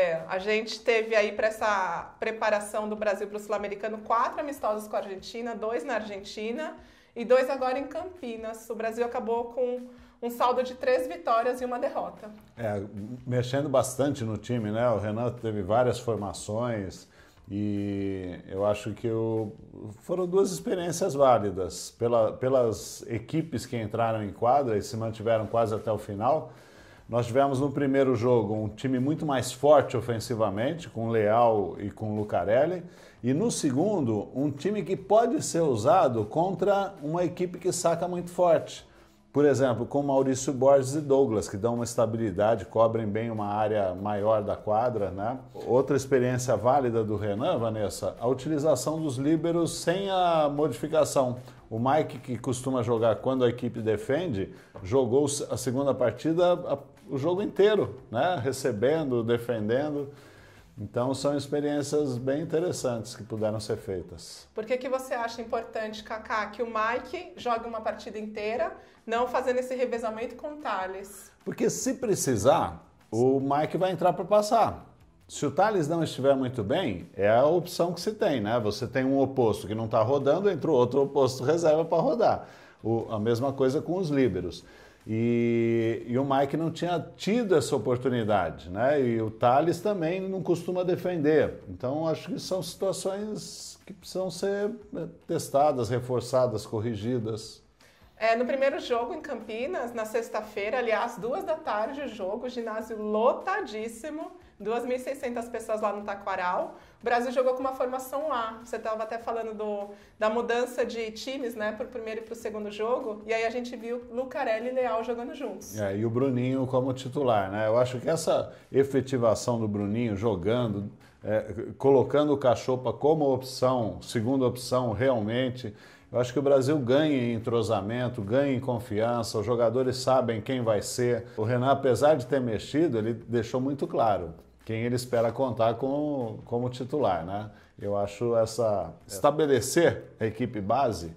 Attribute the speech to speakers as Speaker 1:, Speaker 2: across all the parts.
Speaker 1: É, a gente teve aí para essa preparação do Brasil para o Sul-Americano quatro amistosos com a Argentina, dois na Argentina e dois agora em Campinas. O Brasil acabou com um saldo de três vitórias e uma derrota.
Speaker 2: É, mexendo bastante no time, né? O Renan teve várias formações e eu acho que foram duas experiências válidas pela, pelas equipes que entraram em quadra e se mantiveram quase até o final nós tivemos no primeiro jogo um time muito mais forte ofensivamente, com Leal e com Lucarelli. E no segundo, um time que pode ser usado contra uma equipe que saca muito forte. Por exemplo, com Maurício Borges e Douglas, que dão uma estabilidade, cobrem bem uma área maior da quadra. Né? Outra experiência válida do Renan, Vanessa, a utilização dos líberos sem a modificação. O Mike, que costuma jogar quando a equipe defende, jogou a segunda partida o jogo inteiro, né? recebendo, defendendo. Então são experiências bem interessantes que puderam ser feitas.
Speaker 1: Por que, que você acha importante, Kaká, que o Mike jogue uma partida inteira, não fazendo esse revezamento com o Thales?
Speaker 2: Porque se precisar, o Mike vai entrar para passar. Se o Thales não estiver muito bem, é a opção que se tem, né? Você tem um oposto que não está rodando, entra outro oposto reserva para rodar. O, a mesma coisa com os líberos. E, e, o Mike não tinha tido essa oportunidade, né? E o Thales também não costuma defender. Então, acho que são situações que precisam ser né, testadas, reforçadas, corrigidas.
Speaker 1: É, no primeiro jogo em Campinas, na sexta-feira, aliás, duas da tarde, o jogo, ginásio lotadíssimo. 2.600 pessoas lá no Taquaral. O Brasil jogou com uma formação lá. Você estava até falando do, da mudança de times, né? Para o primeiro e para o segundo jogo. E aí a gente viu Lucarelli e Leal jogando juntos.
Speaker 2: É, e o Bruninho como titular, né? Eu acho que essa efetivação do Bruninho jogando, é, colocando o Cachopa como opção, segunda opção realmente... Eu acho que o Brasil ganha em entrosamento, ganha em confiança, os jogadores sabem quem vai ser. O Renan, apesar de ter mexido, ele deixou muito claro quem ele espera contar com, como titular. Né? Eu acho essa estabelecer a equipe base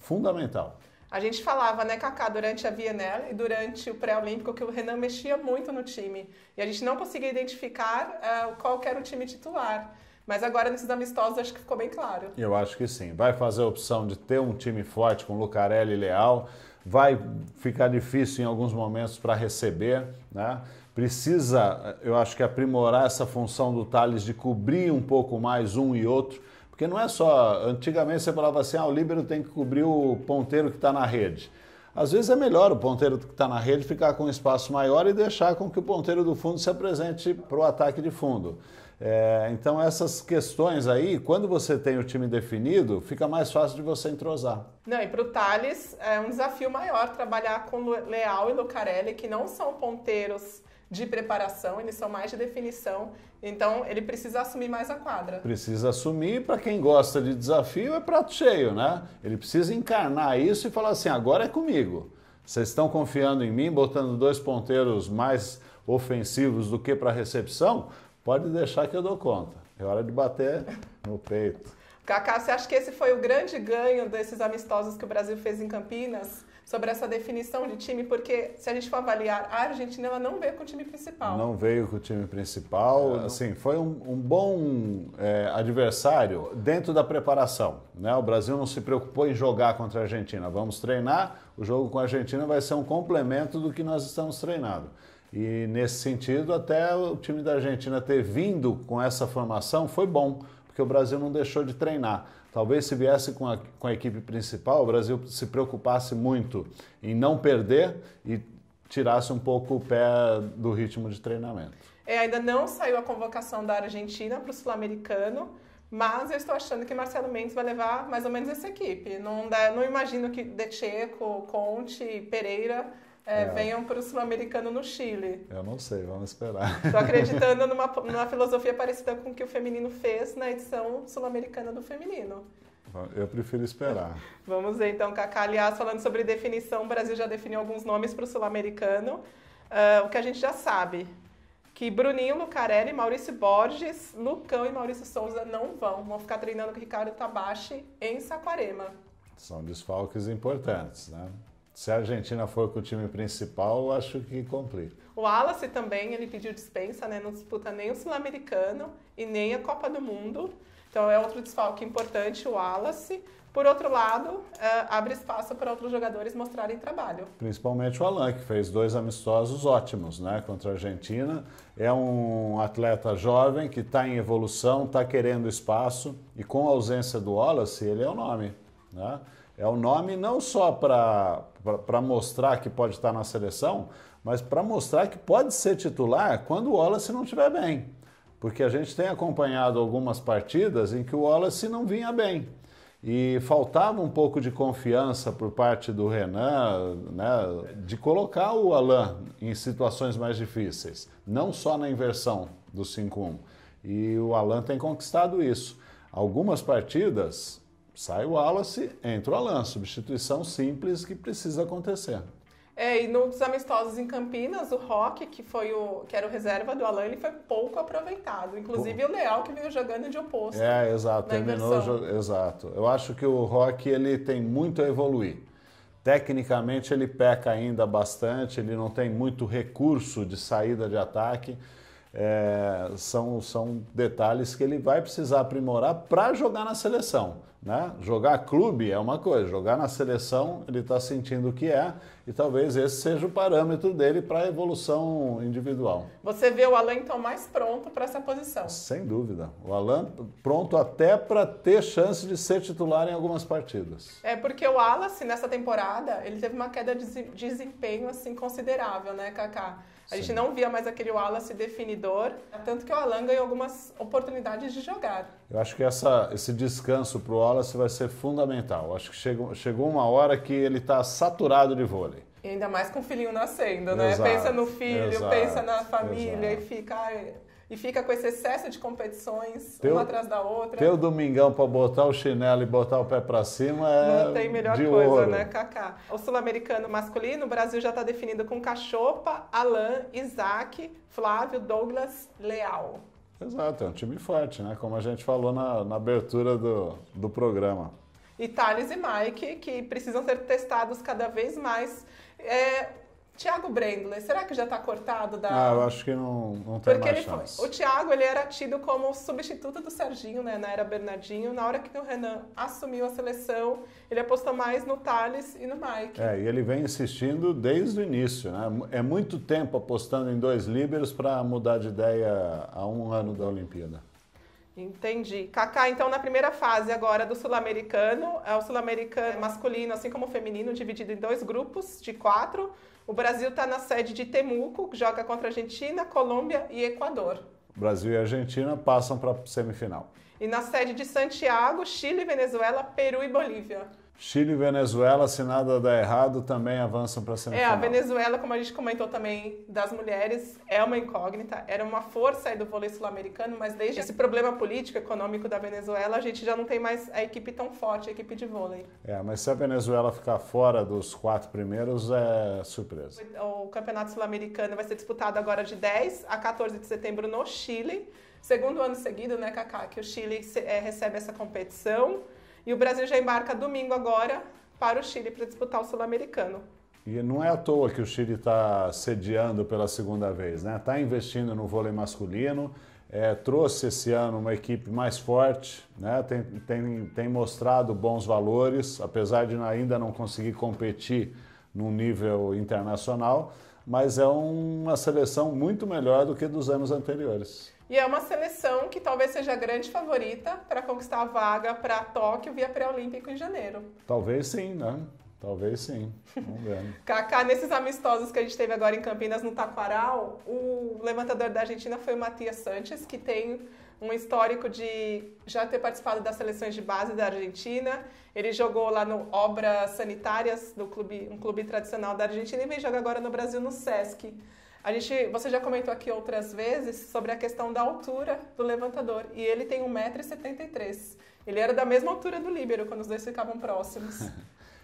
Speaker 2: fundamental.
Speaker 1: A gente falava, né, Kaká, durante a Viena e durante o pré-olímpico que o Renan mexia muito no time e a gente não conseguia identificar uh, qual era o time titular. Mas agora nesses amistosos acho que ficou bem claro.
Speaker 2: Eu acho que sim. Vai fazer a opção de ter um time forte com Lucarelli e Leal vai ficar difícil em alguns momentos para receber, né? Precisa, eu acho que aprimorar essa função do Thales de cobrir um pouco mais um e outro, porque não é só. Antigamente você falava assim, ah, o líbero tem que cobrir o ponteiro que está na rede. Às vezes é melhor o ponteiro que está na rede ficar com um espaço maior e deixar com que o ponteiro do fundo se apresente para o ataque de fundo. É, então, essas questões aí, quando você tem o time definido, fica mais fácil de você entrosar.
Speaker 1: Não, e para o Thales é um desafio maior trabalhar com Leal e Lucarelli, que não são ponteiros de preparação, eles são mais de definição. Então, ele precisa assumir mais a quadra.
Speaker 2: Precisa assumir, para quem gosta de desafio, é prato cheio, né? Ele precisa encarnar isso e falar assim: agora é comigo. Vocês estão confiando em mim, botando dois ponteiros mais ofensivos do que para recepção? Pode deixar que eu dou conta. É hora de bater no peito.
Speaker 1: Cacá, você acha que esse foi o grande ganho desses amistosos que o Brasil fez em Campinas? sobre essa definição de time, porque se a gente for avaliar, a Argentina ela não veio com o time principal.
Speaker 2: Não veio com o time principal, não. assim, foi um, um bom é, adversário dentro da preparação. Né? O Brasil não se preocupou em jogar contra a Argentina. Vamos treinar, o jogo com a Argentina vai ser um complemento do que nós estamos treinando. E nesse sentido, até o time da Argentina ter vindo com essa formação foi bom, porque o Brasil não deixou de treinar. Talvez se viesse com a, com a equipe principal, o Brasil se preocupasse muito em não perder e tirasse um pouco o pé do ritmo de treinamento.
Speaker 1: É, ainda não saiu a convocação da Argentina para o Sul-Americano, mas eu estou achando que Marcelo Mendes vai levar mais ou menos essa equipe. Não, não imagino que De Conte, Pereira é, é. Venham para o Sul-Americano no Chile.
Speaker 2: Eu não sei, vamos esperar. Estou acreditando
Speaker 1: numa, numa filosofia parecida com o que o feminino fez na edição sul-americana do feminino.
Speaker 2: Eu prefiro esperar.
Speaker 1: Vamos ver então, Cacá. Aliás, falando sobre definição, o Brasil já definiu alguns nomes para o sul-americano. Uh, o que a gente já sabe, que Bruninho Lucarelli, Maurício Borges, Lucão e Maurício Souza não vão. Vão ficar treinando com Ricardo Tabachi em Saquarema.
Speaker 2: São desfalques importantes, né? Se a Argentina for com o time principal, acho que complica.
Speaker 1: O Wallace também, ele pediu dispensa, né? Não disputa nem o Sul-Americano e nem a Copa do Mundo. Então é outro desfalque importante, o Wallace. Por outro lado, eh, abre espaço para outros jogadores mostrarem trabalho.
Speaker 2: Principalmente o Alan, que fez dois amistosos ótimos né, contra a Argentina. É um atleta jovem que está em evolução, está querendo espaço. E com a ausência do Wallace, ele é o nome. Né? É o nome não só para para mostrar que pode estar na seleção, mas para mostrar que pode ser titular quando o Wallace não estiver bem. Porque a gente tem acompanhado algumas partidas em que o Wallace não vinha bem. E faltava um pouco de confiança por parte do Renan, né, de colocar o Alain em situações mais difíceis, não só na inversão do 5-1. E o Alain tem conquistado isso. Algumas partidas, Sai o Wallace, entra o Alan. Substituição simples que precisa acontecer.
Speaker 1: É, e nos amistosos em Campinas, o Rock, que foi o que era o reserva do Alan, ele foi pouco aproveitado. Inclusive o Leal, que veio jogando de oposto. É, exato. Terminou,
Speaker 2: exato. Eu acho que o Rock ele tem muito a evoluir. Tecnicamente ele peca ainda bastante, ele não tem muito recurso de saída de ataque é, são, são detalhes que ele vai precisar aprimorar para jogar na seleção. Né? Jogar clube é uma coisa, jogar na seleção ele está sentindo o que é e talvez esse seja o parâmetro dele para a evolução individual.
Speaker 1: Você vê o Alan então mais pronto para essa posição?
Speaker 2: Sem dúvida. O Alan pronto até para ter chance de ser titular em algumas partidas.
Speaker 1: É porque o Wallace nessa temporada ele teve uma queda de desempenho assim considerável, né, Kaká? A Sim. gente não via mais aquele Wallace definidor, tanto que o Alan ganhou algumas oportunidades de jogar.
Speaker 2: Eu acho que essa, esse descanso para o Wallace vai ser fundamental. acho que chegou, chegou uma hora que ele está saturado de vôlei.
Speaker 1: E ainda mais com o filhinho nascendo, né? Exato, pensa no filho, exato, pensa na família exato. e fica. Ai, e fica com esse excesso de competições, teu, uma atrás da outra. Teu
Speaker 2: domingão para botar o chinelo e botar o pé para cima é. Não tem melhor coisa, ouro. né,
Speaker 1: Kaká? O sul-americano masculino, o Brasil já está definido com Cachopa, Alain, Isaac, Flávio, Douglas, Leal.
Speaker 2: Exato, é um time forte, né? Como a gente falou na, na abertura do, do programa.
Speaker 1: E Thales e Mike, que precisam ser testados cada vez mais. É, Tiago Brendler, será que já está cortado da. Ah, eu acho
Speaker 2: que não, não tem Porque mais ele chance. Foi,
Speaker 1: o Tiago ele era tido como o substituto do Serginho, né? Na era Bernardinho. Na hora que o Renan assumiu a seleção, ele apostou mais no Thales e no Mike.
Speaker 2: É, e ele vem insistindo desde o início, né? É muito tempo apostando em dois líberos para mudar de ideia a um ano da Olimpíada.
Speaker 1: Entendi. Kaká, então, na primeira fase agora do Sul-Americano, é o Sul-Americano masculino, assim como o feminino, dividido em dois grupos de quatro. O Brasil está na sede de Temuco, joga contra Argentina, Colômbia e Equador.
Speaker 2: Brasil e Argentina passam para a semifinal.
Speaker 1: E na sede de Santiago, Chile, Venezuela, Peru e Bolívia.
Speaker 2: Chile e Venezuela, se nada der errado, também avançam para a semifinal. É, a Venezuela,
Speaker 1: como a gente comentou também, das mulheres, é uma incógnita. Era uma força aí do vôlei sul-americano, mas desde esse problema político, econômico da Venezuela, a gente já não tem mais a equipe tão forte, a equipe de vôlei.
Speaker 2: É, mas se a Venezuela ficar fora dos quatro primeiros, é surpresa.
Speaker 1: O Campeonato Sul-Americano vai ser disputado agora de 10 a 14 de setembro no Chile. Segundo ano seguido, né, Kaká, que o Chile eh, recebe essa competição. E o Brasil já embarca domingo agora para o Chile para disputar o Sul-Americano.
Speaker 2: E não é à toa que o Chile está sediando pela segunda vez, né? Está investindo no vôlei masculino, é, trouxe esse ano uma equipe mais forte, né? Tem, tem, tem mostrado bons valores, apesar de ainda não conseguir competir num nível internacional, mas é uma seleção muito melhor do que dos anos anteriores.
Speaker 1: E é uma seleção que talvez seja a grande favorita para conquistar a vaga para Tóquio via pré-olímpico em janeiro.
Speaker 2: Talvez sim, né? Talvez sim.
Speaker 1: Vamos ver. Kaká, nesses amistosos que a gente teve agora em Campinas no Taquaral, o levantador da Argentina foi o Matias Sanches, que tem um histórico de já ter participado das seleções de base da Argentina. Ele jogou lá no Obras Sanitárias, do clube, um clube tradicional da Argentina, e vem jogar agora no Brasil no Sesc. A gente, você já comentou aqui outras vezes sobre a questão da altura do levantador. E ele tem 1,73m. Ele era da mesma altura do líbero, quando os dois ficavam próximos.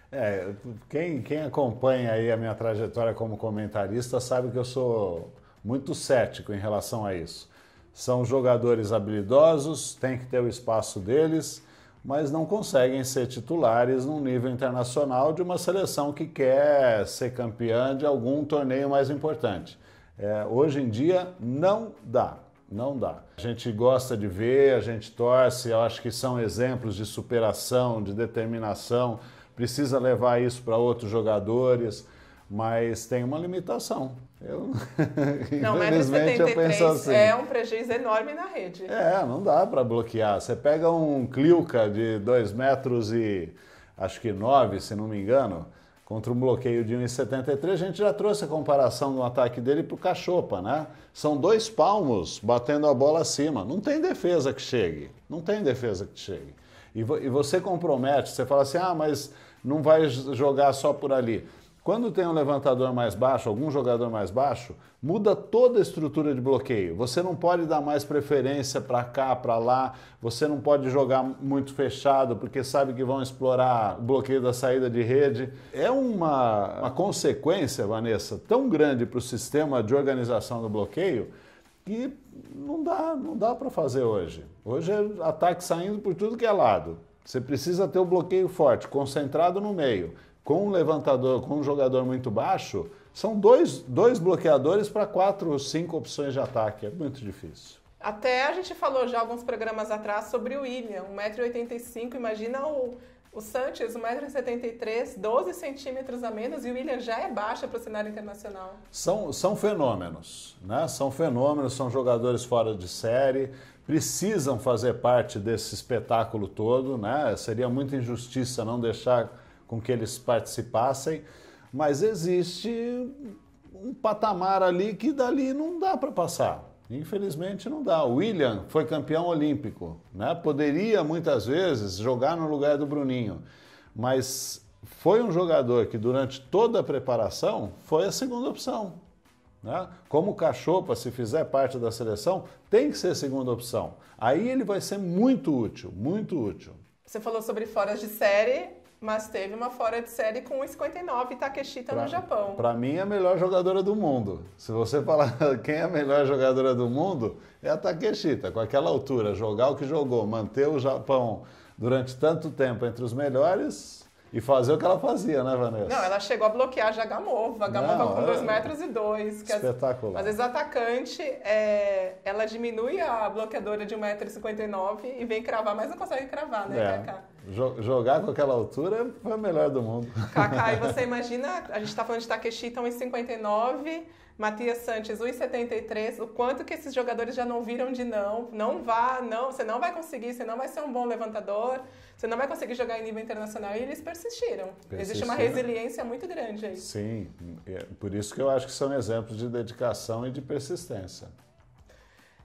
Speaker 2: É, quem, quem acompanha aí a minha trajetória como comentarista sabe que eu sou muito cético em relação a isso. São jogadores habilidosos, tem que ter o espaço deles, mas não conseguem ser titulares num nível internacional de uma seleção que quer ser campeã de algum torneio mais importante. É, hoje em dia não dá, não dá. A gente gosta de ver, a gente torce, eu acho que são exemplos de superação, de determinação, precisa levar isso para outros jogadores, mas tem uma limitação. Eu, não, infelizmente, eu penso assim. É um
Speaker 1: prejuízo enorme na rede. É,
Speaker 2: não dá para bloquear. Você pega um Cliuca de 2 metros e acho que 9, se não me engano, contra um bloqueio de 1,73. A gente já trouxe a comparação do ataque dele para o Cachopa, né? São dois palmos batendo a bola acima. Não tem defesa que chegue. Não tem defesa que chegue. E, vo e você compromete, você fala assim, ah, mas não vai jogar só por ali. Quando tem um levantador mais baixo, algum jogador mais baixo, muda toda a estrutura de bloqueio. Você não pode dar mais preferência para cá, para lá, você não pode jogar muito fechado, porque sabe que vão explorar o bloqueio da saída de rede. É uma, uma consequência, Vanessa, tão grande para o sistema de organização do bloqueio que não dá, não dá para fazer hoje. Hoje é ataque saindo por tudo que é lado. Você precisa ter o bloqueio forte, concentrado no meio com um levantador, com um jogador muito baixo, são dois, dois bloqueadores para quatro ou cinco opções de ataque. É muito difícil.
Speaker 1: Até a gente falou já alguns programas atrás sobre o William, 1,85m. Imagina o, o Sanchez, 1,73m, 12 centímetros a menos, e o William já é baixa para o cenário internacional.
Speaker 2: São, são fenômenos, né? São fenômenos, são jogadores fora de série, precisam fazer parte desse espetáculo todo, né? Seria muita injustiça não deixar com que eles participassem, mas existe um patamar ali que dali não dá para passar. Infelizmente não dá. O William foi campeão olímpico, né? Poderia muitas vezes jogar no lugar do Bruninho, mas foi um jogador que durante toda a preparação foi a segunda opção. Né? Como cachorro, se fizer parte da seleção, tem que ser segunda opção. Aí ele vai ser muito útil, muito útil.
Speaker 1: Você falou sobre foras de série, mas teve uma fora de série com 59 Takeshita tá pra, no Japão. Para
Speaker 2: mim é a melhor jogadora do mundo. Se você falar quem é a melhor jogadora do mundo, é a Takeshita. Tá? Com aquela altura, jogar o que jogou, manter o Japão durante tanto tempo entre os melhores, e fazer o que ela fazia, né, Vanessa?
Speaker 1: Não, ela chegou a bloquear Jagamova, Jagamova com 2 é... metros e dois. Espetacular. As, às vezes a atacante, é, ela diminui a bloqueadora de 1,59m e vem cravar, mas não consegue cravar, né, é. Kaká?
Speaker 2: Jogar com aquela altura foi o melhor do mundo. Kaká, e você
Speaker 1: imagina, a gente está falando de Takeshi, então em 59 Matias Sanches, 1,73, o quanto que esses jogadores já não viram de não, não vá, não, você não vai conseguir, você não vai ser um bom levantador, você não vai conseguir jogar em nível internacional. E eles persistiram. persistiram. Existe uma resiliência muito grande aí.
Speaker 2: Sim, é por isso que eu acho que são exemplos de dedicação e de persistência.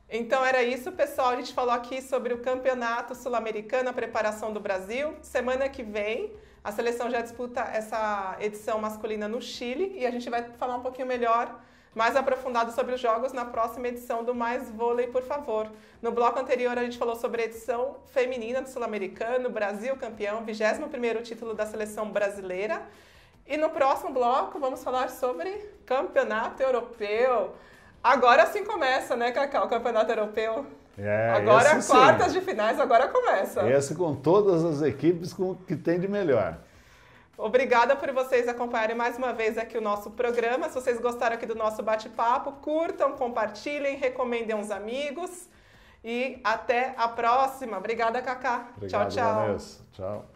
Speaker 1: Então era isso, pessoal. A gente falou aqui sobre o Campeonato Sul-Americano, a preparação do Brasil. Semana que vem, a seleção já disputa essa edição masculina no Chile e a gente vai falar um pouquinho melhor mais aprofundado sobre os jogos na próxima edição do Mais Vôlei, por favor. No bloco anterior, a gente falou sobre a edição feminina do Sul-Americano, Brasil campeão, 21º título da seleção brasileira. E no próximo bloco, vamos falar sobre Campeonato Europeu. Agora sim começa, né, Cacau? O Campeonato Europeu.
Speaker 2: É, agora é quartas
Speaker 1: sim. de finais, agora começa. Esse
Speaker 2: com todas as equipes com que tem de melhor.
Speaker 1: Obrigada por vocês acompanharem mais uma vez aqui o nosso programa. Se vocês gostaram aqui do nosso bate-papo, curtam, compartilhem, recomendem uns amigos. E até a próxima. Obrigada, Cacá. Obrigado, tchau, tchau.
Speaker 2: Vanessa. Tchau.